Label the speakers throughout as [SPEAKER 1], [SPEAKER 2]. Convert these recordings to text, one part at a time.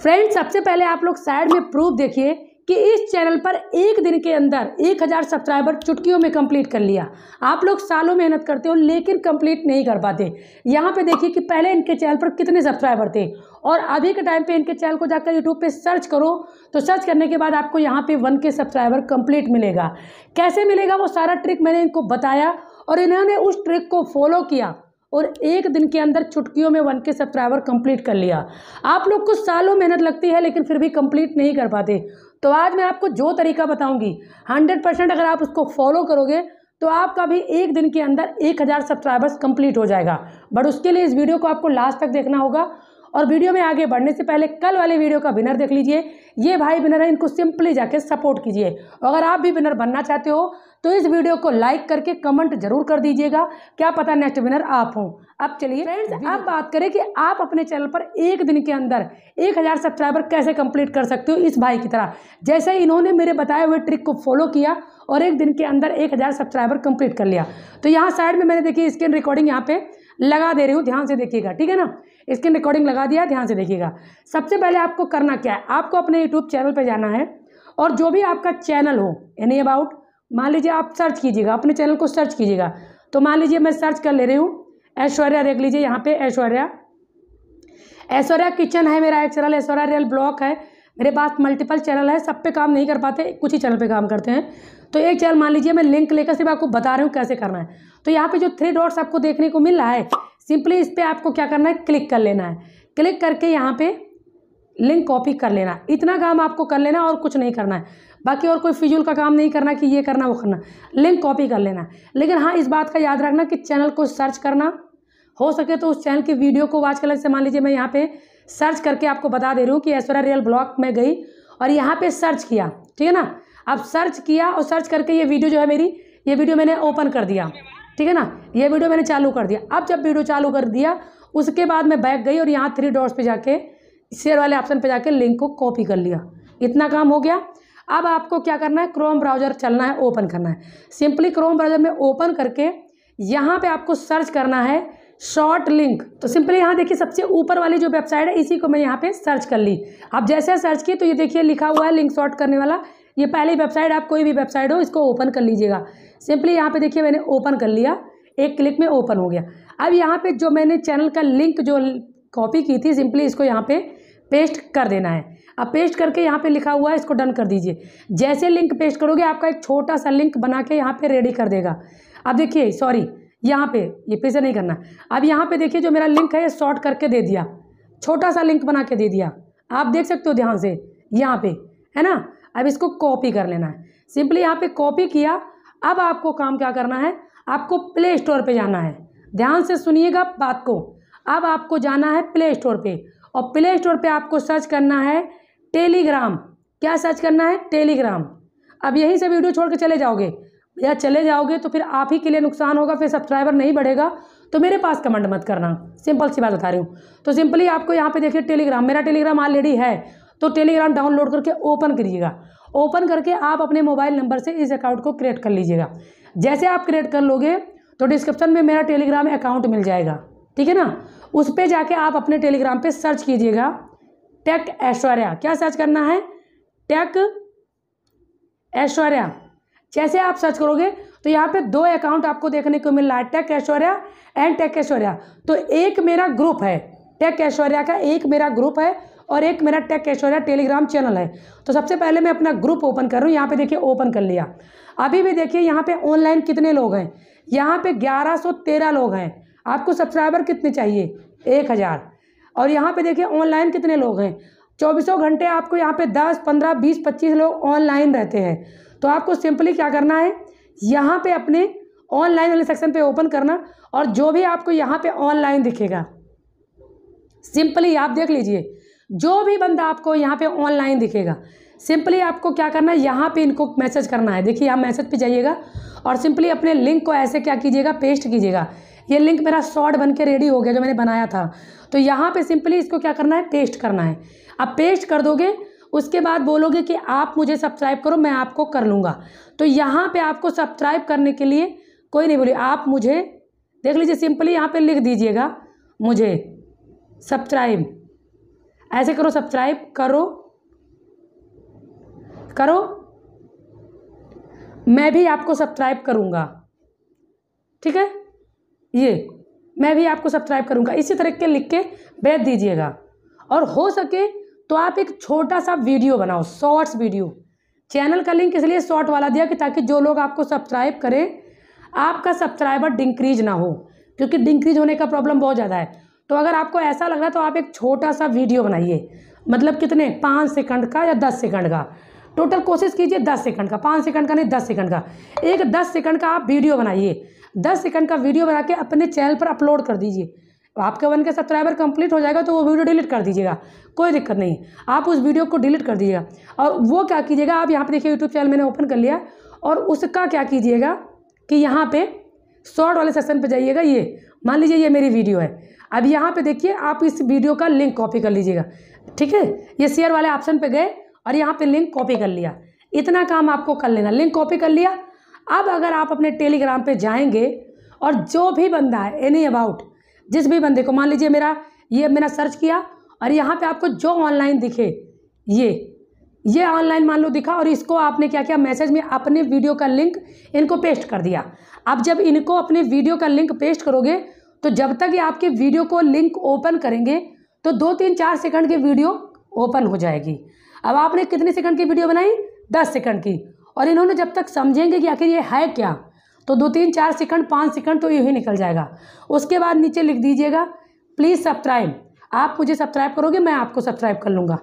[SPEAKER 1] friends सबसे पहले आप लोग साइड में प्रूफ देखिए कि इस चैनल पर एक दिन के अंदर एक हज़ार सब्सक्राइबर चुटकियों में कंप्लीट कर लिया आप लोग सालों मेहनत करते हो लेकिन कंप्लीट नहीं कर पाते यहाँ पे देखिए कि पहले इनके चैनल पर कितने सब्सक्राइबर थे और अभी के टाइम पे इनके चैनल को जाकर यूट्यूब पे सर्च करो तो सर्च करने के बाद आपको यहाँ पे वन के सब्सक्राइबर कम्प्लीट मिलेगा कैसे मिलेगा वो सारा ट्रिक मैंने इनको बताया और इन्होंने उस ट्रिक को फॉलो किया और एक दिन के अंदर चुटकियों में वन के सब्सक्राइबर कंप्लीट कर लिया आप लोग को सालों मेहनत लगती है लेकिन फिर भी कंप्लीट नहीं कर पाते तो आज मैं आपको जो तरीका बताऊंगी हंड्रेड परसेंट अगर आप उसको फॉलो करोगे तो आपका भी एक दिन के अंदर एक हज़ार सब्सक्राइबर्स कंप्लीट हो जाएगा बट उसके लिए इस वीडियो को आपको लास्ट तक देखना होगा और वीडियो में आगे बढ़ने से पहले कल वाले वीडियो का विनर देख लीजिए ये भाई विनर है इनको सिंपली जाके सपोर्ट कीजिए अगर आप भी विनर बनना चाहते हो तो इस वीडियो को लाइक करके कमेंट जरूर कर दीजिएगा क्या पता नेक्स्ट विनर आप हों अब चलिए फ्रेंड्स अब बात करें कि आप अपने चैनल पर एक दिन के अंदर एक हज़ार सब्सक्राइबर कैसे कंप्लीट कर सकते हो इस भाई की तरह जैसे इन्होंने मेरे बताए हुए ट्रिक को फॉलो किया और एक दिन के अंदर एक हज़ार सब्सक्राइबर कंप्लीट कर लिया तो यहाँ साइड में मैंने देखिए स्क्रीन रिकॉर्डिंग यहाँ पे लगा दे रही हूँ ध्यान से देखिएगा ठीक है ना स्क्रीन रिकॉर्डिंग लगा दिया ध्यान से देखिएगा सबसे पहले आपको करना क्या है आपको अपने यूट्यूब चैनल पर जाना है और जो भी आपका चैनल हो एनी अबाउट मान लीजिए आप सर्च कीजिएगा अपने चैनल को सर्च कीजिएगा तो मान लीजिए मैं सर्च कर ले रही हूँ ऐश्वर्या देख लीजिए यहाँ पे ऐश्वर्या ऐश्वर्या किचन है मेरा एक चैनल ऐश्वर्या रियल ब्लॉक है मेरे पास मल्टीपल चैनल है सब पे काम नहीं कर पाते कुछ ही चैनल पे काम करते हैं तो एक चैनल मान लीजिए मैं लिंक लेकर सिर्फ आपको बता रही हूँ कैसे करना है तो यहाँ पे जो थ्री डॉट्स आपको देखने को मिल रहा है सिंपली इस पर आपको क्या करना है क्लिक कर लेना है क्लिक करके यहाँ पे लिंक कॉपी कर लेना इतना काम आपको कर लेना और कुछ नहीं करना है बाकी और कोई फिजूल का काम नहीं करना कि ये करना वो करना लिंक कॉपी कर लेना लेकिन हाँ इस बात का याद रखना कि चैनल को सर्च करना हो सके तो उस चैनल की वीडियो को वाच कलर से मान लीजिए मैं यहाँ पे सर्च करके आपको बता दे रही हूँ कि ऐश्वर्या रियल ब्लॉग में गई और यहाँ पे सर्च किया ठीक है ना अब सर्च किया और सर्च करके ये वीडियो जो है मेरी ये वीडियो मैंने ओपन कर दिया ठीक है ना ये वीडियो मैंने चालू कर दिया अब जब वीडियो चालू कर दिया उसके बाद मैं बैक गई और यहाँ थ्री डॉट्स पे जाके शेयर वाले ऑप्शन पे जाके लिंक को कॉपी कर लिया इतना काम हो गया अब आपको क्या करना है क्रोम ब्राउज़र चलना है ओपन करना है सिंपली क्रोम ब्राउज़र में ओपन करके यहाँ पर आपको सर्च करना है शॉर्ट लिंक तो सिंपली यहाँ देखिए सबसे ऊपर वाली जो वेबसाइट है इसी को मैं यहाँ पे सर्च कर ली अब जैसे सर्च की तो ये देखिए लिखा हुआ है लिंक शॉर्ट करने वाला ये पहली वेबसाइट आप कोई भी वेबसाइट हो इसको ओपन कर लीजिएगा सिंपली यहाँ पे देखिए मैंने ओपन कर लिया एक क्लिक में ओपन हो गया अब यहाँ पे जो मैंने चैनल का लिंक जो कॉपी की थी सिंपली इसको यहाँ पे पेस्ट कर देना है अब पेस्ट करके यहाँ पे लिखा हुआ है इसको डन कर दीजिए जैसे लिंक पेस्ट करोगे आपका एक छोटा सा लिंक बना के यहाँ पर रेडी कर देगा अब देखिए सॉरी यहाँ पर ये पैसे नहीं करना अब यहाँ पर देखिए जो मेरा लिंक है शॉर्ट करके दे दिया छोटा सा लिंक बना के दे दिया आप देख सकते हो ध्यान से यहाँ पर है ना अब इसको कॉपी कर लेना है सिंपली यहाँ पे कॉपी किया अब आपको काम क्या करना है आपको प्ले स्टोर पे जाना है ध्यान से सुनिएगा बात को अब आपको जाना है प्ले स्टोर पे और प्ले स्टोर पे आपको सर्च करना है टेलीग्राम क्या सर्च करना है टेलीग्राम अब यहीं से वीडियो छोड़ कर चले जाओगे या चले जाओगे तो फिर आप ही के लिए नुकसान होगा फिर सब्सक्राइबर नहीं बढ़ेगा तो मेरे पास कमेंट मत करना सिंपल सी बात बता रही हूँ तो सिंपली आपको यहाँ पे देखिए टेलीग्राम मेरा टेलीग्राम ऑलरेडी है तो टेलीग्राम डाउनलोड करके ओपन करिएगा ओपन करके आप अपने मोबाइल नंबर से इस अकाउंट को क्रिएट कर लीजिएगा जैसे आप क्रिएट कर लोगे तो डिस्क्रिप्शन में मेरा टेलीग्राम अकाउंट मिल जाएगा ठीक है ना उस पर जाके आप अपने टेलीग्राम पर सर्च कीजिएगा टेक ऐश्वर्या क्या सर्च करना है टेक ऐश्वर्या जैसे आप सर्च करोगे तो यहाँ पे दो अकाउंट आपको देखने को मिल रहा है tech Aishwarya and tech Aishwarya तो एक मेरा ग्रुप है टेक ऐश्वर्या का एक मेरा ग्रुप है और एक मेरा टेक कैशोरिया टेलीग्राम चैनल है तो सबसे पहले मैं अपना ग्रुप ओपन कर रहा हूँ यहाँ पे देखिए ओपन कर लिया अभी भी देखिए यहाँ पे ऑनलाइन कितने लोग हैं यहाँ पे 1113 लोग हैं आपको सब्सक्राइबर कितने चाहिए एक हज़ार और यहाँ पे देखिए ऑनलाइन कितने लोग हैं चौबीसों घंटे आपको यहाँ पे दस पंद्रह बीस पच्चीस लोग ऑनलाइन रहते हैं तो आपको सिंपली क्या करना है यहाँ पे अपने ऑनलाइन वाले सेक्शन पे ओपन करना और जो भी आपको यहाँ पे ऑनलाइन दिखेगा सिंपली आप देख लीजिए जो भी बंदा आपको यहाँ पे ऑनलाइन दिखेगा सिंपली आपको क्या करना है यहाँ पे इनको मैसेज करना है देखिए यहाँ मैसेज पे जाइएगा और सिंपली अपने लिंक को ऐसे क्या कीजिएगा पेस्ट कीजिएगा ये लिंक मेरा शॉर्ट बन के रेडी हो गया जो मैंने बनाया था तो यहाँ पे सिंपली इसको क्या करना है पेस्ट करना है आप पेस्ट कर दोगे उसके बाद बोलोगे कि आप मुझे सब्सक्राइब करो मैं आपको कर लूँगा तो यहाँ पर आपको सब्सक्राइब करने के लिए कोई नहीं बोली आप मुझे देख लीजिए सिंपली यहाँ पे लिख दीजिएगा मुझे सब्सक्राइब ऐसे करो सब्सक्राइब करो करो मैं भी आपको सब्सक्राइब करूंगा ठीक है ये मैं भी आपको सब्सक्राइब करूंगा इसी तरह के लिख के भेज दीजिएगा और हो सके तो आप एक छोटा सा वीडियो बनाओ शॉर्ट्स वीडियो चैनल का लिंक इसलिए शॉर्ट वाला दिया कि ताकि जो लोग आपको सब्सक्राइब करें आपका सब्सक्राइबर डिंक्रीज ना हो क्योंकि डिंक्रीज होने का प्रॉब्लम बहुत ज़्यादा है तो अगर आपको ऐसा लग रहा है तो आप एक छोटा सा वीडियो बनाइए मतलब कितने पाँच सेकंड का या दस सेकंड का टोटल कोशिश कीजिए दस सेकंड का पाँच सेकंड का नहीं दस सेकंड का एक दस सेकंड का आप वीडियो बनाइए दस सेकंड का वीडियो बना के अपने चैनल पर अपलोड कर दीजिए आपके वन के सब्सक्राइबर कंप्लीट हो जाएगा तो वो वीडियो डिलीट कर दीजिएगा कोई दिक्कत नहीं आप उस वीडियो को डिलीट कर दीजिएगा और वो क्या कीजिएगा आप यहाँ पर देखिए यूट्यूब चैनल मैंने ओपन कर लिया और उसका क्या कीजिएगा कि यहाँ पर शॉर्ट वाले सेक्शन पर जाइएगा ये मान लीजिए ये मेरी वीडियो है अब यहाँ पे देखिए आप इस वीडियो का लिंक कॉपी कर लीजिएगा ठीक है ये शेयर वाले ऑप्शन पे गए और यहाँ पे लिंक कॉपी कर लिया इतना काम आपको कर लेना लिंक कॉपी कर लिया अब अगर आप अपने टेलीग्राम पे जाएंगे और जो भी बंदा है एनी अबाउट जिस भी बंदे को मान लीजिए मेरा ये मेरा सर्च किया और यहाँ पर आपको जो ऑनलाइन दिखे ये ये ऑनलाइन मान लो दिखा और इसको आपने क्या किया मैसेज में अपने वीडियो का लिंक इनको पेस्ट कर दिया अब जब इनको अपने वीडियो का लिंक पेस्ट करोगे तो जब तक ये आपके वीडियो को लिंक ओपन करेंगे तो दो तीन चार सेकंड की वीडियो ओपन हो जाएगी अब आपने कितने सेकंड की वीडियो बनाई दस सेकंड की और इन्होंने जब तक समझेंगे कि आखिर ये है क्या तो दो तीन चार सेकंड पाँच सेकंड तो यही निकल जाएगा उसके बाद नीचे लिख दीजिएगा प्लीज़ सब्सक्राइब आप मुझे सब्सक्राइब करोगे मैं आपको सब्सक्राइब कर लूँगा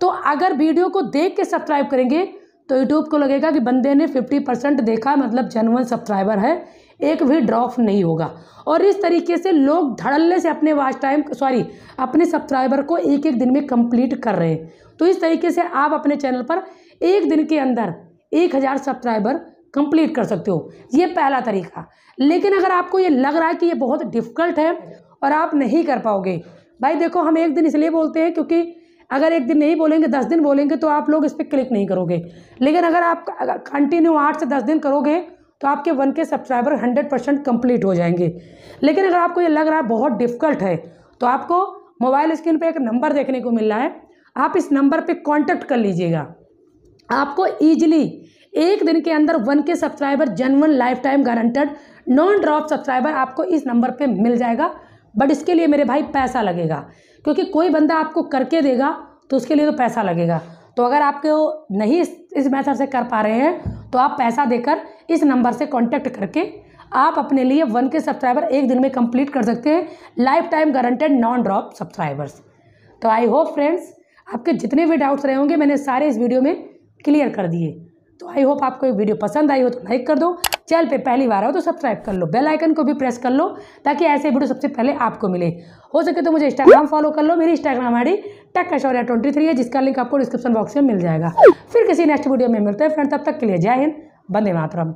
[SPEAKER 1] तो अगर वीडियो को देख के सब्सक्राइब करेंगे तो यूट्यूब को लगेगा कि बंदे ने फिफ्टी परसेंट देखा मतलब जनवन सब्सक्राइबर है एक भी ड्रॉप नहीं होगा और इस तरीके से लोग धड़ल्ले से अपने वाच टाइम सॉरी अपने सब्सक्राइबर को एक एक दिन में कंप्लीट कर रहे हैं तो इस तरीके से आप अपने चैनल पर एक दिन के अंदर एक हज़ार सब्सक्राइबर कंप्लीट कर सकते हो ये पहला तरीका लेकिन अगर आपको ये लग रहा है कि ये बहुत डिफ़िकल्ट है और आप नहीं कर पाओगे भाई देखो हम एक दिन इसलिए बोलते हैं क्योंकि अगर एक दिन नहीं बोलेंगे दस दिन बोलेंगे तो आप लोग इस पर क्लिक नहीं करोगे लेकिन अगर आप कंटिन्यू आठ से दस दिन करोगे तो आपके one K subscriber hundred percent complete हो जाएंगे लेकिन अगर आपको ये लग रहा है बहुत डिफ़िकल्ट है तो आपको मोबाइल स्क्रीन पर एक नंबर देखने को मिल रहा है आप इस नंबर पर कांटेक्ट कर लीजिएगा आपको ईजिली एक दिन के अंदर वन के सब्सक्राइबर जनवन lifetime guaranteed non drop subscriber आपको इस नंबर पर मिल जाएगा बट इसके लिए मेरे भाई पैसा लगेगा क्योंकि कोई बंदा आपको करके देगा तो उसके लिए तो पैसा लगेगा तो अगर आपको नहीं इस इस मेथड से कर पा रहे हैं तो आप पैसा देकर इस नंबर से कॉन्टैक्ट करके आप अपने लिए वन के सब्सक्राइबर एक दिन में कंप्लीट कर सकते हैं lifetime guaranteed non drop subscribers तो आई होप फ्रेंड्स आपके जितने भी डाउट्स रहे होंगे मैंने सारे इस वीडियो में क्लियर कर दिए तो आई होप आपको ये वीडियो पसंद आई हो तो लाइक कर दो चैनल पे पहली बार आओ तो सब्सक्राइब कर लो बेल आइकन को भी प्रेस कर लो ताकि ऐसे वीडियो सबसे पहले आपको मिले हो सके तो मुझे इंस्टाग्राम फॉलो कर लो मेरी इंस्टाग्राम आई टेक का ट्वेंटी थ्री है जिसका लिंक आपको डिस्क्रिप्शन बॉक्स में मिल जाएगा फिर किसी नेक्स्ट वीडियो में मिलते हैं फ्रेंड तब तक के लिए जय हिंद बंदे मातरम